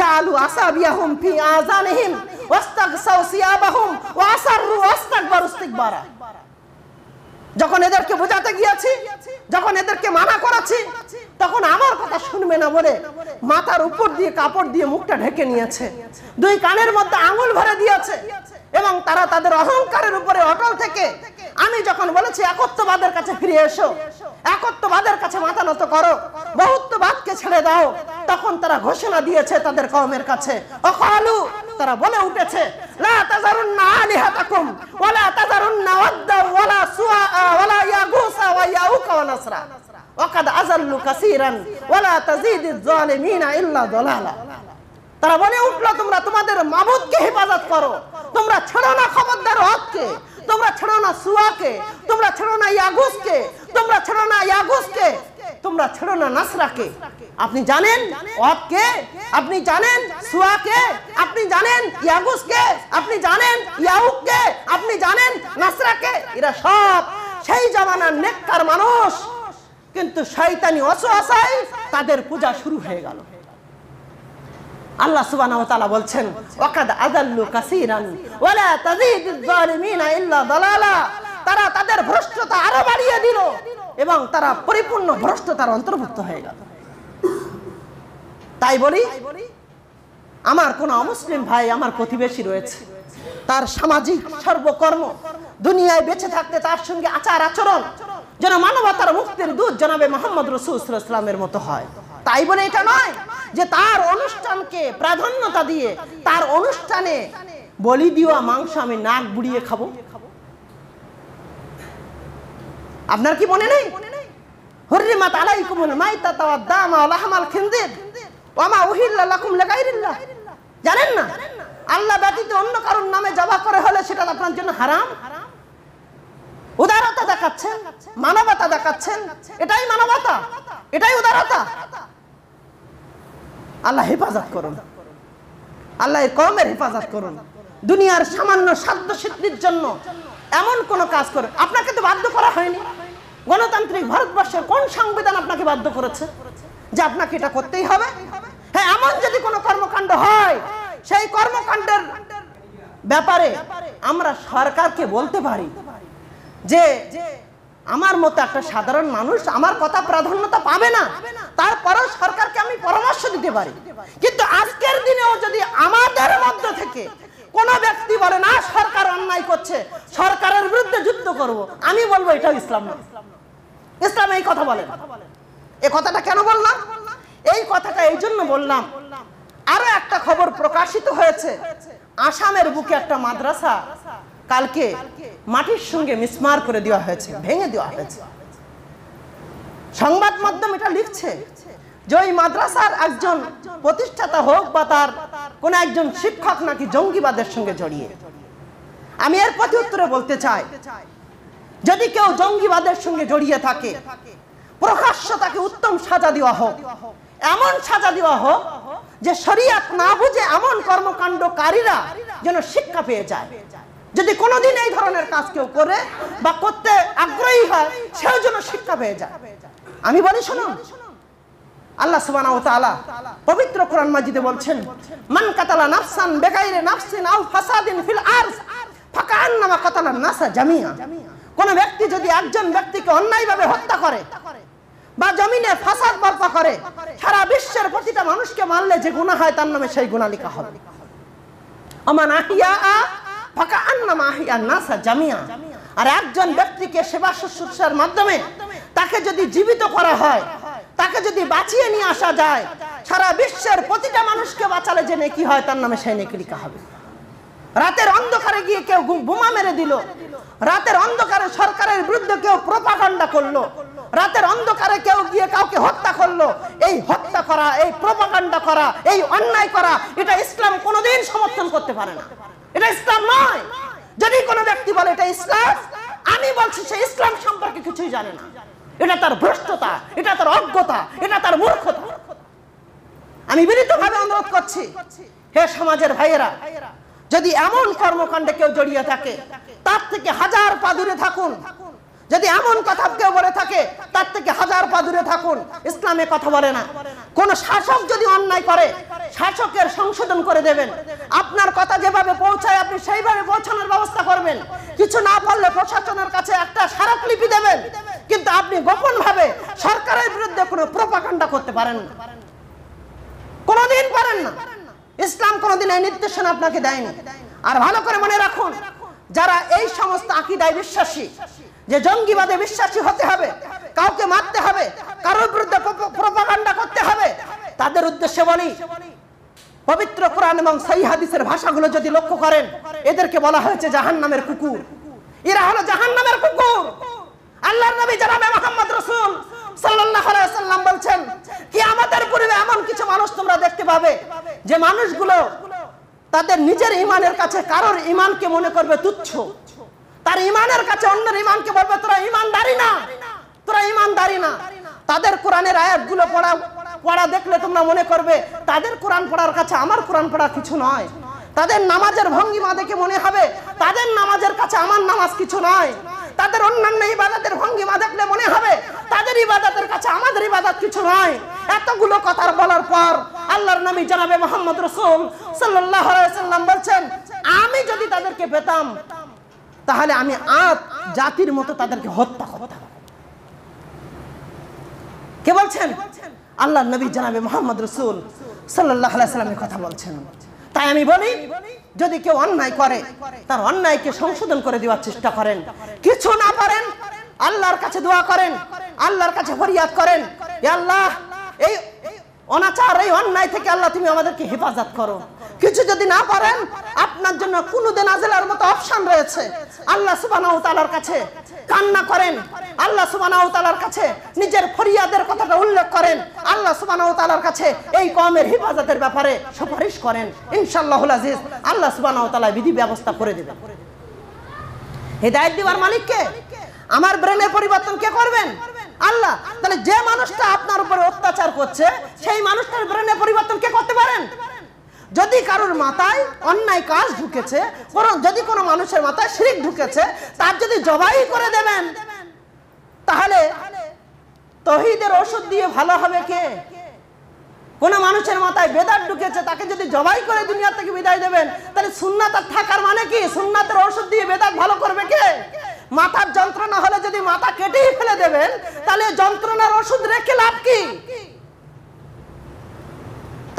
জালু আসাবিয়াহুম ফি আযানিহিম ওয়াস্তাগসাউ সিয়াবাহুম যখন এদেরকে বোঝাতে গিয়েছি যখন এদেরকে মানা করেছি তখন আমার কথা শুনবে না বলে মাথার উপর দিয়ে কাপড় দিয়ে মুখটা ঢেকে নিয়েছে দুই কানের মধ্যে আঙুল ভরে দিয়েছে এবং তারা তাদের অহংকারের উপরে অটল থেকে আমি যখন বলেছি একত্ববাদের কাছে ফিরে এসো একত্ববাদের কাছে মাথা নত করো বহুত্ববাদকে ছেড়ে দাও তখন তারা ঘোষণা দিয়েছে তাদের কমের কাছে অকালু তারা বলে উঠেছে ওকাদ আজাল্লু কাসিরান ওয়ালা তাজারুন্না ওয়াদ্দা জালিমিনা ইল্লা দালালা তারা বলে উঠলো তোমরা তোমাদের মাবুদকে হেফাজত করো তোমরা ছেড়ো না খবরদার হককে তোমরা ছেড়ো না সুয়াকে তোমরা ছেড়ো না ইয়াগুসকে তোমরা ছেড়ো না ইয়াগুসকে তোমরা ছেড়ো না নাসরাকে আপনি জানেন ওয়াবকে আপনি জানেন সুয়াকে আপনি জানেন ইয়াগুসকে আপনি জানেন ইয়াউককে আপনি জানেন নাসরাকে এরা সব সেই জামানার নেককার মানুষ কিন্তু শয়তানি অসহায় তাদের পূজা শুরু হয়ে গেল আল্লাহ সুবহানাহু ওয়া তাআলা বলছেন ওয়াকাদ আযাল্লু কাসীরান ওয়ালা তাযীদিল যালিমিনা ইল্লা দালালা তারা তাদের ভ্রষ্টতা আরো বাড়িয়ে দিল এবং তারা পরিপূর্ণ ভ্রষ্টতার অন্তর্ভুক্ত হয়ে গেল তাই বলি আমার কোন অমুসলিম ভাই আমার প্রতিবেশী রয়েছে তার সামাজিক সর্বকর্ম দুনিয়ায় বেঁচে থাকতে তার সঙ্গে আচার আচরণ যেন মানবতার মুক্তির দূত জনাবে মোহাম্মদ রসুল ইসলামের মতো হয় তাই বলে এটা নয় যে তার অনুষ্ঠানকে প্রাধান্যতা দিয়ে তার অনুষ্ঠানে বলি দিওয়া মাংস আমি নাক বুড়িয়ে খাবো আপনার কি মনে নেই করে হলে সেটা আপনার জন্য হারাম উদারতা দেখাচ্ছেন মানবতা দেখাচ্ছেন এটাই মানবতা এটাই উদারতা আল্লাহ হেফাজত করুন আল্লাহ কমের হেফাজত করুন দুনিয়ার সামান্য সাধ্য সিদ্ধির জন্য এমন কোন কাজ করে আপনাকে তো বাধ্য করা হয়নি গণতান্ত্রিক ভারতবর্ষের কোন সংবিধান আপনাকে বাধ্য করেছে যে আপনাকে এটা করতেই হবে হ্যাঁ এমন যদি কোনো কর্মকাণ্ড হয় সেই কর্মকাণ্ডের ব্যাপারে আমরা সরকারকে বলতে পারি যে আমার মতো একটা সাধারণ মানুষ আমার কথা প্রাধান্যতা পাবে না তারপরেও দিতে পারে কিন্তু আজকের দিনেও যদি আমাদের মধ্য থেকে কোন ব্যক্তি বলে না সরকার অন্যায় করছে সরকারের বিরুদ্ধে যুদ্ধ করব। আমি বলবো এটা ইসলাম না ইসলাম এই কথা বলে এ কথাটা কেন বললাম এই কথাটা এই জন্য বললাম আরো একটা খবর প্রকাশিত হয়েছে আসামের বুকে একটা মাদ্রাসা কালকে মাটির সঙ্গে মিসমার করে দেওয়া হয়েছে ভেঙে দেওয়া হয়েছে সংবাদ মাধ্যম এটা লিখছে যে ওই মাদ্রাসার একজন প্রতিষ্ঠাতা হোক বা তার কোনো একজন শিক্ষক নাকি জঙ্গিবাদের সঙ্গে জড়িয়ে আমি এর প্রতি উত্তরে বলতে চাই যদি কেউ জঙ্গিবাদের সঙ্গে জড়িয়ে থাকে প্রকাশ্য তাকে উত্তম সাজা দেওয়া হোক এমন সাজা দেওয়া হোক যে শরিয়াত না বুঝে এমন কর্মকাণ্ডকারীরা যেন শিক্ষা পেয়ে যায় যদি কোনোদিন এই ধরনের কাজ কেউ করে বা করতে আগ্রহী হয় সেও যেন শিক্ষা পেয়ে যায় আমি বলি শোনো আল্লাহ সুবহানাহু ওয়া তাআলা পবিত্র কোরআন মাজিদে বলছেন মান কাতালা নাফসান বেগাইরে নাফসিন আও ফাসাদিন ফিল আরজ ফাকান্নামা কাতালান নাসা জামিয়া কোন ব্যক্তি যদি একজন ব্যক্তিকে অন্যায়ভাবে হত্যা করে বা জমিনে ফাসাদ বরপা করে সারা বিশ্বের প্রতিটা মানুষকে মারলে যে গুনাহ হয় তার নামে সেই গুনাহ লেখা হবে আমান আহিয়া আ ফাকান্নামা আহিয়া নাসা জামিয়া আর একজন ব্যক্তিকে সেবা শুশ্রূষার মাধ্যমে তাকে যদি জীবিত করা হয় তাকে যদি বাঁচিয়ে নিয়ে আসা যায় সারা বিশ্বের প্রতিটা মানুষকে বাঁচালে যে নেকি হয় তার নামে সেই নেকড়িকা হবে রাতের অন্ধকারে গিয়ে কেউ বোমা মেরে দিল রাতের অন্ধকারে সরকারের বিরুদ্ধে কেউ প্রোপাগান্ডা করলো রাতের অন্ধকারে কেউ গিয়ে কাউকে হত্যা করলো এই হত্যা করা এই প্রোপাগান্ডা করা এই অন্যায় করা এটা ইসলাম কোনোদিন সমর্থন করতে পারে না এটা ইসলাম নয় যদি কোনো ব্যক্তি বলে এটা ইসলাম আমি বলছি সে ইসলাম সম্পর্কে কিছুই জানে না এটা তার ভ্রষ্টতা এটা তার অজ্ঞতা এটা তার মূর্খতা আমি ভাবে অনুরোধ করছি হে সমাজের ভাইয়েরা যদি এমন কর্মকাণ্ডে কেউ জড়িয়ে থাকে তার থেকে হাজার পা দূরে থাকুন যদি এমন কথা কেউ বলে থাকে তার থেকে হাজার পা দূরে থাকুন ইসলামে কথা বলে না কোন শাসক যদি অন্যায় করে শাসকের সংশোধন করে দেবেন আপনার কথা যেভাবে পৌঁছায় আপনি সেইভাবে পৌঁছানোর ব্যবস্থা করবেন কিছু না পারলে প্রশাসনের কাছে একটা স্মারকলিপি দেবেন কিন্তু আপনি গোপন ভাবে সরকারের বিরুদ্ধে কোনো প্রোপাকাণ্ডা করতে পারেন না কোনোদিন পারেন না ইসলাম কোনোদিন এই নির্দেশনা আপনাকে দেয়নি আর ভালো করে মনে রাখুন যারা এই সমস্ত আকিদায় বিশ্বাসী যে জঙ্গিবাদে বিশ্বাসী হতে হবে কাউকে মারতে হবে কারোর বিরুদ্ধে প্রপাগান্ডা করতে হবে তাদের উদ্দেশ্যে বলি পবিত্র কোরআন এবং সহি হাদিসের ভাষাগুলো যদি লক্ষ্য করেন এদেরকে বলা হয়েছে জাহান নামের কুকুর এরা হলো জাহান নামের কুকুর আল্লাহর নবী জানাবে মোহাম্মদ রসুল সাল্লাল্লাহু আলাইহি সাল্লাম বলছেন কি আমাদের পূর্বে এমন কিছু মানুষ তোমরা দেখতে পাবে যে মানুষগুলো তাদের নিজের ইমানের কাছে কারোর ইমানকে মনে করবে তুচ্ছ তার ইমানের কাছে অন্যের ইমানকে বলবে তোরা ইমানদারি না তোরা ইমানদারি না তাদের কোরআনের আয়াতগুলো পড়া পড়া দেখলে তোমরা মনে করবে তাদের কোরআন পড়ার কাছে আমার কোরআন পড়া কিছু নয় তাদের নামাজের ভঙ্গিমা দেখে মনে হবে তাদের নামাজের কাছে আমার নামাজ কিছু নয় তাদের অন্যান্য ইবাদতের ভঙ্গিমা দেখলে মনে হবে তাদের ইবাদতের কাছে আমাদের ইবাদত কিছু নয় এতগুলো কথার বলার পর আল্লাহর নবী জানাবে মোহাম্মদ রসুল সাল্লাহ সাল্লাম বলছেন আমি যদি তাদেরকে পেতাম তাহলে আমি আত জাতির মতো তাদেরকে হত্যা করতাম কে বলছেন আল্লাহ নবী জানাবে মোহাম্মদ রসুল সাল্লাহ সাল্লামের কথা বলছেন তাই আমি বলি যদি কেউ অন্যায় করে তার অন্যায়কে সংশোধন করে দেওয়ার চেষ্টা করেন কিছু না পারেন আল্লাহর কাছে দোয়া করেন আল্লাহর কাছে ফরিয়াদ করেন আল্লাহ এই অনাচার এই অন্যায় থেকে আল্লাহ তুমি আমাদেরকে হেফাজত করো কিছু যদি না পারেন আপনার জন্য কুনুদে আজেলার মতো অপশান রয়েছে আল্লাহ সুবানাহ তালার কাছে কান্না করেন আল্লাহ সুবানাহ তালার কাছে নিজের ফরিয়াদের কথাটা উল্লেখ করেন আল্লাহ সুবানাহ তালার কাছে এই কমের হেফাজতের ব্যাপারে সুপারিশ করেন ইনশাল্লাহ আজিজ আল্লাহ সুবানাহ তালা বিধি ব্যবস্থা করে দেবেন হেদায়ত দিবার মালিককে আমার ব্রেনের পরিবর্তন কে করবেন আল্লাহ তাহলে যে মানুষটা আপনার উপরে অত্যাচার করছে সেই মানুষটার ব্রেনের পরিবর্তন কে করতে পারেন যদি কারোর মাথায় অন্যায় কাজ ঢুকেছে যদি কোনো মানুষের মাথায় শিরিক ঢুকেছে তার যদি জবাই করে দেবেন তাহলে তহিদের ওষুধ দিয়ে ভালো হবে কে কোনো মানুষের মাথায় বেদার ঢুকেছে তাকে যদি জবাই করে দুনিয়া থেকে বিদায় দেবেন তাহলে সুন্নাত থাকার মানে কি সুন্নাতের ওষুধ দিয়ে বেদাত ভালো করবে কে মাথার যন্ত্রণা হলে যদি মাথা কেটেই ফেলে দেবেন তাহলে যন্ত্রণার ওষুধ রেখে লাভ কি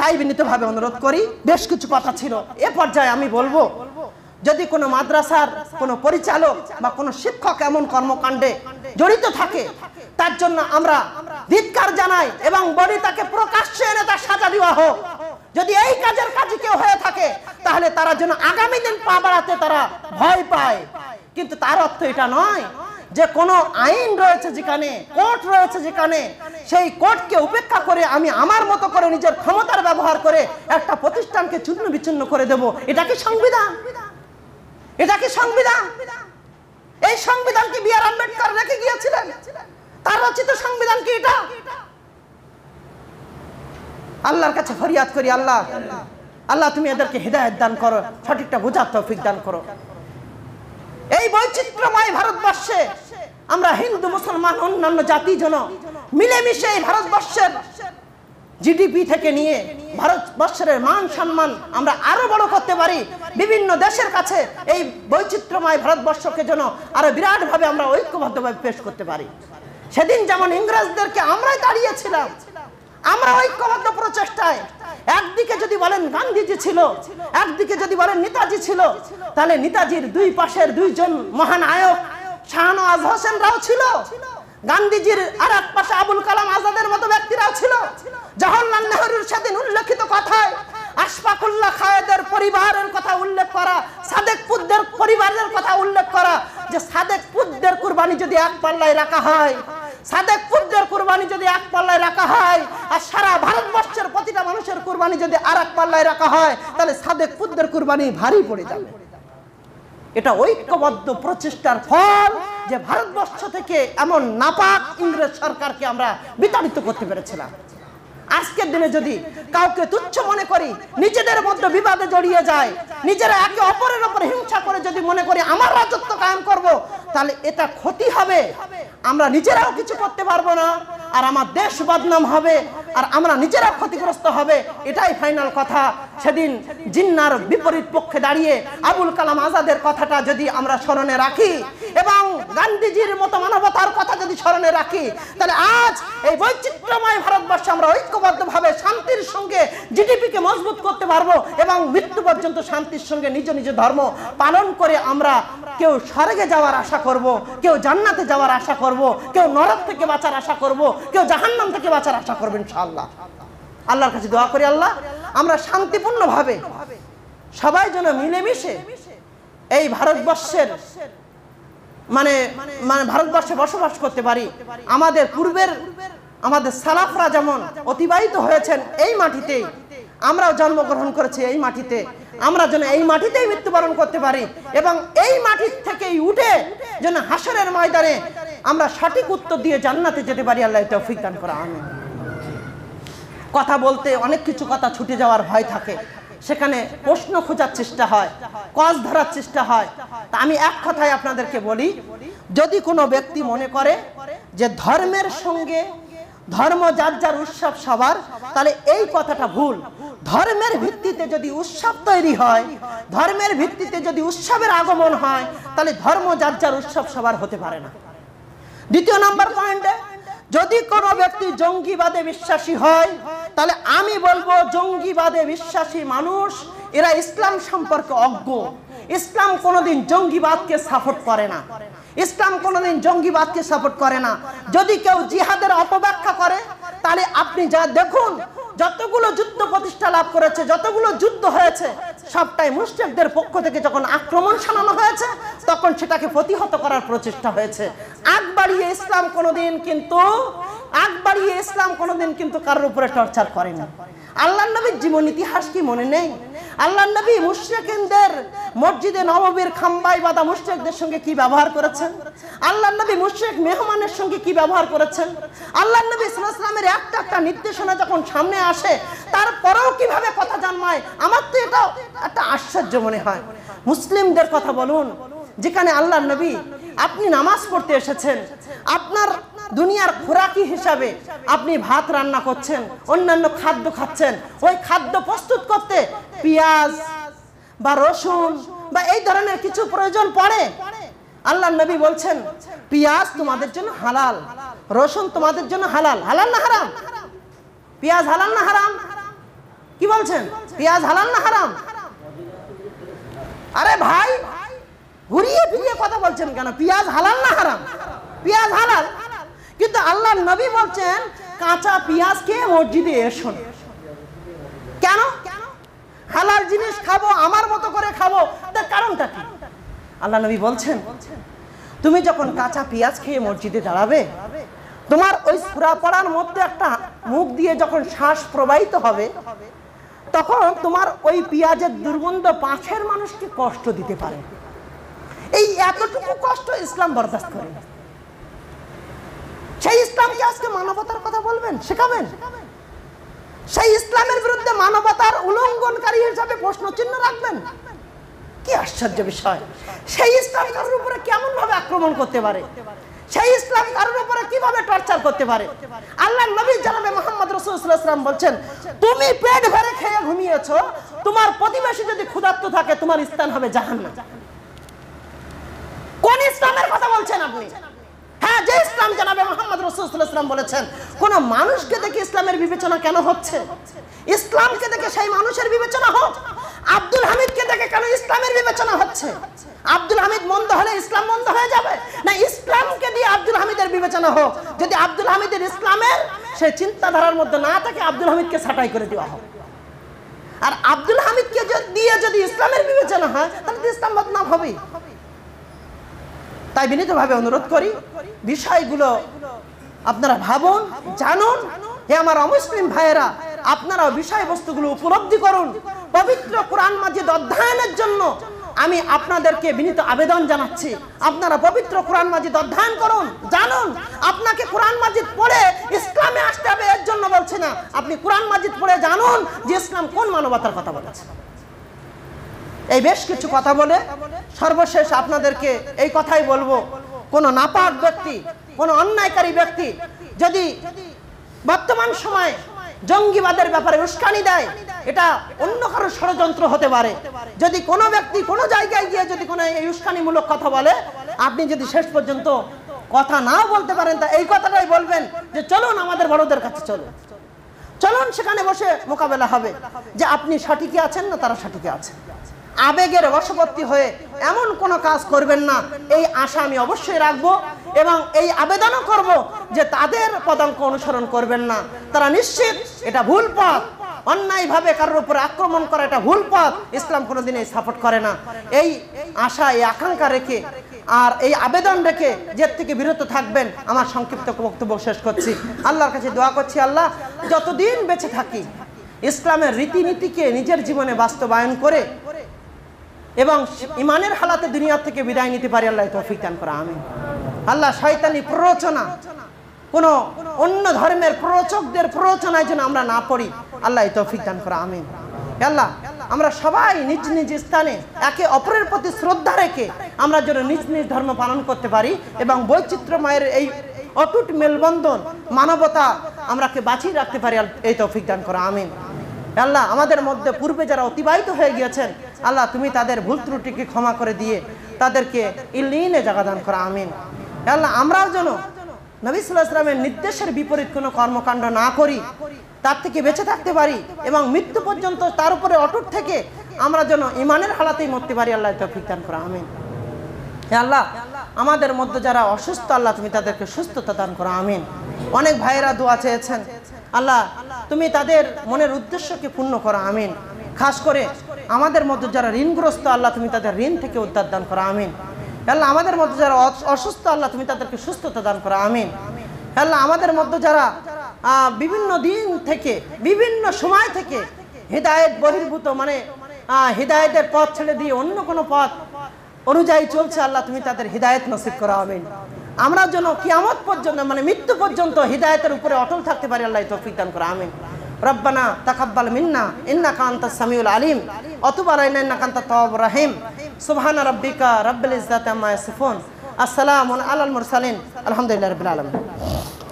তাই বিনীতভাবে অনুরোধ করি বেশ কিছু কথা ছিল এ পর্যায়ে আমি বলবো যদি কোনো মাদ্রাসার কোনো পরিচালক বা কোনো শিক্ষক এমন কর্মকাণ্ডে জড়িত থাকে তার জন্য আমরা ধিৎকার জানাই এবং বলি তাকে প্রকাশ্যে এনে তার সাজা দেওয়া হোক যদি এই কাজের কাজে কেউ হয়ে থাকে তাহলে তারা যেন আগামী দিন পা বাড়াতে তারা ভয় পায় কিন্তু তার অর্থ এটা নয় যে কোনো আইন রয়েছে যেখানে কোর্ট রয়েছে যেখানে সেই কোর্টকে উপেক্ষা করে আমি আমার মতো করে নিজের ক্ষমতার ব্যবহার করে একটা প্রতিষ্ঠানকে চূর্ণ বিচ্ছিন্ন করে দেব এটা কি সংবিধান এটা কি সংবিধান এই সংবিধান কি বি আর আম্বেদকর রেখে গিয়েছিলেন তার রচিত সংবিধান কি এটা আল্লাহর কাছে ফরিয়াদ করি আল্লাহ আল্লাহ তুমি এদেরকে হৃদায়ত দান করো সঠিকটা বোঝার তৌফিক দান করো এই বৈচিত্র্যময় ভারতবর্ষে আমরা হিন্দু মুসলমান অন্যান্য জাতি জন মিলেমিশে এই ভারতবর্ষের জিডিপি থেকে নিয়ে ভারতবর্ষের মান সম্মান আমরা আরো বড় করতে পারি বিভিন্ন দেশের কাছে এই বৈচিত্র্যময় ভারতবর্ষকে যেন আরো বিরাটভাবে আমরা ঐক্যবদ্ধভাবে পেশ করতে পারি সেদিন যেমন ইংরেজদেরকে আমরাই দাঁড়িয়েছিলাম আমরা ঐক্যবদ্ধ প্রচেষ্টায় একদিকে যদি বলেন গান্ধীজি ছিল একদিকে যদি বলেন নেতাজি ছিল তাহলে নেতাজির দুই পাশের দুইজন মহান আয়ক শাহনওয়াজ হোসেনরাও ছিল গান্ধীজির আর এক পাশে আবুল কালাম আজাদের মতো ব্যক্তিরাও ছিল জওহরলাল নেহরুর সেদিন উল্লেখিত কথায় আশফাকুল্লাহ খায়েদের পরিবারের কথা উল্লেখ করা সাদেক পুদ্দের পরিবারের কথা উল্লেখ করা যে সাদেক পুদ্দের কুরবানি যদি এক পাল্লায় রাখা হয় সাদেক পর্যায়ের কোরবানি যদি এক পাল্লায় রাখা হয় আর সারা ভারতবর্ষের প্রতিটা মানুষের কুরবানি যদি আর এক পাল্লায় রাখা হয় তাহলে সাদেক পর্যায়ের কোরবানি ভারী পড়ে যাবে এটা ঐক্যবদ্ধ প্রচেষ্টার ফল যে ভারতবর্ষ থেকে এমন নাপাক ইংরেজ সরকারকে আমরা বিতাড়িত করতে পেরেছিলাম আজকের দিনে যদি কাউকে তুচ্ছ মনে করি নিজেদের মধ্যে বিবাদে জড়িয়ে যায় নিজেরা একে অপরের ওপর হিংসা করে যদি মনে করি আমার রাজত্ব কায়েম করব। তাহলে এটা ক্ষতি হবে আমরা নিজেরাও কিছু করতে পারবো না আর আমার দেশ বদনাম হবে আর আমরা নিজেরা ক্ষতিগ্রস্ত হবে এটাই ফাইনাল কথা সেদিন জিন্নার বিপরীত পক্ষে দাঁড়িয়ে আবুল কালাম আজাদের কথাটা যদি আমরা স্মরণে রাখি এবং গান্ধীজির মতো মানবতার কথা যদি স্মরণে রাখি তাহলে আজ এই বৈচিত্র্যময় ভারতবর্ষে আমরা ঐক্য ঐক্যবদ্ধভাবে শান্তির সঙ্গে জিডিপিকে মজবুত করতে পারবো এবং মৃত্যু পর্যন্ত শান্তির সঙ্গে নিজ নিজ ধর্ম পালন করে আমরা কেউ স্বর্গে যাওয়ার আশা করব। কেউ জান্নাতে যাওয়ার আশা করব। কেউ নরক থেকে বাঁচার আশা করব। কেউ জাহান্নাম থেকে বাঁচার আশা করবেন ইনশাআল্লাহ আল্লাহর কাছে দোয়া করি আল্লাহ আমরা শান্তিপূর্ণভাবে সবাই যেন মিলেমিশে এই ভারতবর্ষের মানে মানে ভারতবর্ষে বসবাস করতে পারি আমাদের পূর্বের আমাদের সালাফরা যেমন অতিবাহিত হয়েছেন এই মাটিতেই আমরাও জন্মগ্রহণ করেছি এই মাটিতে আমরা যেন এই মাটিতেই মৃত্যুবরণ করতে পারি এবং এই মাটির থেকেই উঠে যেন হাসরের ময়দানে আমরা সঠিক উত্তর দিয়ে জান্নাতে যেতে পারি আল্লাহ তৌফিক দান করা আমি কথা বলতে অনেক কিছু কথা ছুটে যাওয়ার ভয় থাকে সেখানে প্রশ্ন খোঁজার চেষ্টা হয় কজ ধরার চেষ্টা হয় তা আমি এক কথায় আপনাদেরকে বলি যদি কোনো ব্যক্তি মনে করে যে ধর্মের সঙ্গে ধর্ম যার যার উৎসব সবার তাহলে এই কথাটা ভুল ধর্মের ভিত্তিতে যদি উৎসব তৈরি হয় ধর্মের ভিত্তিতে যদি উৎসবের আগমন হয় তাহলে ধর্ম যার যার উৎসব সবার হতে পারে না দ্বিতীয় নাম্বার পয়েন্টে যদি কোনো ব্যক্তি জঙ্গিবাদে বিশ্বাসী হয় তাহলে আমি বলবো জঙ্গিবাদে বিশ্বাসী মানুষ এরা ইসলাম সম্পর্কে অজ্ঞ ইসলাম কোনোদিন জঙ্গিবাদকে সাপোর্ট করে না ইসলাম কোনোদিন জঙ্গিবাদকে সাপোর্ট করে না যদি কেউ জিহাদের অপব্যাখ্যা করে তাহলে আপনি যা দেখুন যতগুলো যুদ্ধ প্রতিষ্ঠা লাভ করেছে যতগুলো যুদ্ধ হয়েছে সবটাই মুসলিমদের পক্ষ থেকে যখন আক্রমণ শানানো হয়েছে তখন সেটাকে প্রতিহত করার প্রচেষ্টা হয়েছে আগ বাড়িয়ে ইসলাম কোনোদিন কিন্তু আগ বাড়িয়ে ইসলাম কোনোদিন কিন্তু কারোর উপরে টর্চার করেনি আল্লাহ নবীর জীবন ইতিহাস কি মনে নেই আল্লাহ নবী মুশ্রেকিনদের মসজিদে নববীর খাম্বাই বাদা মুশ্রেকদের সঙ্গে কি ব্যবহার করেছেন আল্লাহ নবী মুশ্রেক মেহমানের সঙ্গে কি ব্যবহার করেছেন আল্লাহ নবী ইসলামের একটা একটা নির্দেশনা যখন সামনে আসে তারপরেও কিভাবে কথা জন্মায় আমার তো এটা একটা আশ্চর্য মনে হয় মুসলিমদের কথা বলুন যেখানে আল্লাহ নবী আপনি নামাজ পড়তে এসেছেন আপনার দুনিয়ার খোরাকি হিসাবে আপনি ভাত রান্না করছেন অন্যান্য খাদ্য খাচ্ছেন ওই খাদ্য প্রস্তুত করতে পেঁয়াজ বা রসুন বা এই ধরনের কিছু প্রয়োজন পড়ে আল্লাহ নবী বলছেন পেঁয়াজ তোমাদের জন্য হালাল রসুন তোমাদের জন্য হালাল হালাল না হারাম পেঁয়াজ হালাল না হারাম কি বলছেন পেঁয়াজ হালাল না হারাম আরে ভাই ঘুরিয়ে ফিরিয়ে কথা বলছেন কেন পিয়াজ হালাল না হারাম পিয়াজ হালাল কিন্তু আল্লাহ নবী বলছেন কাঁচা পেঁয়াজ খেয়ে মসজিদে এসো কেন হালাল জিনিস খাবো আমার মতো করে খাবো তার কারণটা কি আল্লাহ নবী বলছেন তুমি যখন কাঁচা পেঁয়াজ খেয়ে মসজিদে দাঁড়াবে তোমার ওই সুরা পড়ার মধ্যে একটা মুখ দিয়ে যখন শ্বাস প্রবাহিত হবে তখন তোমার ওই পেঁয়াজের দুর্গন্ধ পাঁচের মানুষকে কষ্ট দিতে পারে এই এতটুকু কষ্ট ইসলাম বরদাস্ত করে সেই ইসলামকে আজকে মানবতার কথা বলবেন শেখাবেন সেই ইসলামের বিরুদ্ধে মানবতার উল্লঙ্ঘনকারী হিসাবে প্রশ্ন চিহ্ন রাখবেন কি আশ্চর্য বিষয় সেই ইসলাম উপরে কেমন ভাবে আক্রমণ করতে পারে সেই ইসলাম কারোর উপরে কিভাবে টর্চার করতে পারে আল্লাহ নবী জানাবে মোহাম্মদ রসুল ইসলাম বলছেন তুমি পেট ভরে খেয়ে ঘুমিয়েছ তোমার প্রতিবেশী যদি ক্ষুধার্ত থাকে তোমার স্থান হবে জাহান কোন ইসলামের কথা বলছেন আপনি হ্যাঁ যে ইসলাম জানাবে মোহাম্মদ রসুল ইসলাম বলেছেন কোন মানুষকে দেখে ইসলামের বিবেচনা কেন হচ্ছে ইসলামকে দেখে সেই মানুষের বিবেচনা হোক আব্দুল হামিদ থেকে কেন ইসলামের বিবেচনা হচ্ছে আব্দুল হামিদ মন্দ হলে ইসলাম মন্দ হয়ে যাবে না ইসলামকে দিয়ে আব্দুল হামিদের বিবেচনা হোক যদি আব্দুল হামিদের ইসলামের সে চিন্তাধারার মধ্যে না থাকে আব্দুল হামিদকে ছাটাই করে দেওয়া হোক আর আব্দুল হামিদকে দিয়ে যদি ইসলামের বিবেচনা হয় তাহলে তো ইসলাম বদনাম হবেই তাই বিনীতভাবে অনুরোধ করি বিষয়গুলো আপনারা ভাবুন জানুন হে আমার অমুসলিম ভাইয়েরা আপনারা বিষয়বস্তুগুলো উপলব্ধি করুন পবিত্র কোরআন মাজিদ অধ্যয়নের জন্য আমি আপনাদেরকে বিনীত আবেদন জানাচ্ছি আপনারা পবিত্র কোরআন মাজিদ অধ্যয়ন করুন জানুন আপনাকে কোরআন মাজিদ পড়ে ইসলামে আসতে হবে এর জন্য বলছি না আপনি কোরআন মাজিদ পড়ে জানুন যে ইসলাম কোন মানবতার কথা বলেছে এই বেশ কিছু কথা বলে সর্বশেষ আপনাদেরকে এই কথাই বলবো কোনো নাপাক ব্যক্তি কোনো অন্যায়কারী ব্যক্তি যদি বর্তমান সময়ে জঙ্গিবাদের ব্যাপারে উস্কানি দেয় এটা অন্য কারো ষড়যন্ত্র হতে পারে যদি কোনো ব্যক্তি কোনো জায়গায় গিয়ে যদি কোনো এই উস্কানিমূলক কথা বলে আপনি যদি শেষ পর্যন্ত কথা নাও বলতে পারেন তা এই কথাটাই বলবেন যে চলুন আমাদের বড়দের কাছে চলুন চলুন সেখানে বসে মোকাবেলা হবে যে আপনি সঠিকই আছেন না তারা সঠিকই আছেন আবেগের বশবর্তী হয়ে এমন কোনো কাজ করবেন না এই আশা আমি অবশ্যই রাখবো এবং এই আবেদনও করব যে তাদের পদাঙ্ক অনুসরণ করবেন না তারা নিশ্চিত এটা ভুল পথ অন্যায়ভাবে কারোর উপরে আক্রমণ করা এটা ভুল পথ ইসলাম কোনোদিন সাপোর্ট করে না এই আশা এই আকাঙ্ক্ষা রেখে আর এই আবেদন রেখে যে থেকে বিরত থাকবেন আমার সংক্ষিপ্ত বক্তব্য শেষ করছি আল্লাহর কাছে দোয়া করছি আল্লাহ যতদিন বেঁচে থাকি ইসলামের রীতিনীতিকে নিজের জীবনে বাস্তবায়ন করে এবং ইমানের হালাতে দুনিয়ার থেকে বিদায় নিতে পারি আল্লাহ তৌফিক দান করা আমি আল্লাহ শয়তানি প্ররোচনা কোনো অন্য ধর্মের প্ররোচকদের প্ররোচনায় যেন আমরা না পড়ি আল্লাহ তৌফিক দান করা আমিন আল্লাহ আমরা সবাই নিজ নিজ স্থানে একে অপরের প্রতি শ্রদ্ধা রেখে আমরা যেন নিজ নিজ ধর্ম পালন করতে পারি এবং বৈচিত্র্যময়ের এই অটুট মেলবন্ধন মানবতা আমরাকে বাঁচিয়ে রাখতে পারি এই তৌফিক দান করা আমিন আল্লাহ আমাদের মধ্যে পূর্বে যারা অতিবাহিত হয়ে গিয়েছেন আল্লাহ তুমি তাদের ভুল ত্রুটিকে ক্ষমা করে দিয়ে তাদেরকে ইলিনে জাগাদান করা আমিন আল্লাহ আমরাও যেন নবী সাল্লাহামের নির্দেশের বিপরীত কোনো কর্মকাণ্ড না করি তার থেকে বেঁচে থাকতে পারি এবং মৃত্যু পর্যন্ত তার উপরে অটুট থেকে আমরা যেন ইমানের হালাতেই মরতে পারি আল্লাহ তফিক দান করা আমিন আল্লাহ আমাদের মধ্যে যারা অসুস্থ আল্লাহ তুমি তাদেরকে সুস্থতা দান করো আমিন অনেক ভাইয়েরা দোয়া চেয়েছেন আল্লাহ তুমি তাদের মনের উদ্দেশ্যকে পূর্ণ করো আমিন খাস করে আমাদের মধ্যে যারা ঋণগ্রস্ত আল্লাহ তুমি তাদের ঋণ থেকে উদ্ধার দান করো আমিন আল্লাহ আমাদের মধ্যে যারা অসুস্থ আল্লাহ তুমি তাদেরকে সুস্থতা দান করো আমিন আল্লাহ আমাদের মধ্যে যারা বিভিন্ন দিন থেকে বিভিন্ন সময় থেকে হৃদায়ত বহির্ভূত মানে হৃদায়তের পথ ছেড়ে দিয়ে অন্য কোনো পথ অনুযায়ী চলছে আল্লাহ তুমি তাদের হৃদায়ত নসিব করো আমিন আমরা যেন কিয়ামত পর্যন্ত মানে মৃত্যু পর্যন্ত হৃদায়তের উপরে অটল থাকতে পারি আল্লাহ তফিক দান করো আমিন রব্বানা তাকাব্বাল মিন্না ইন্না কান্তা সামিউল আলিম অতুবা রাইনা কান্তা তওয়াব রাহিম سبحان ربك رب العزة ما يصفون السلام على المرسلين الحمد لله رب العالمين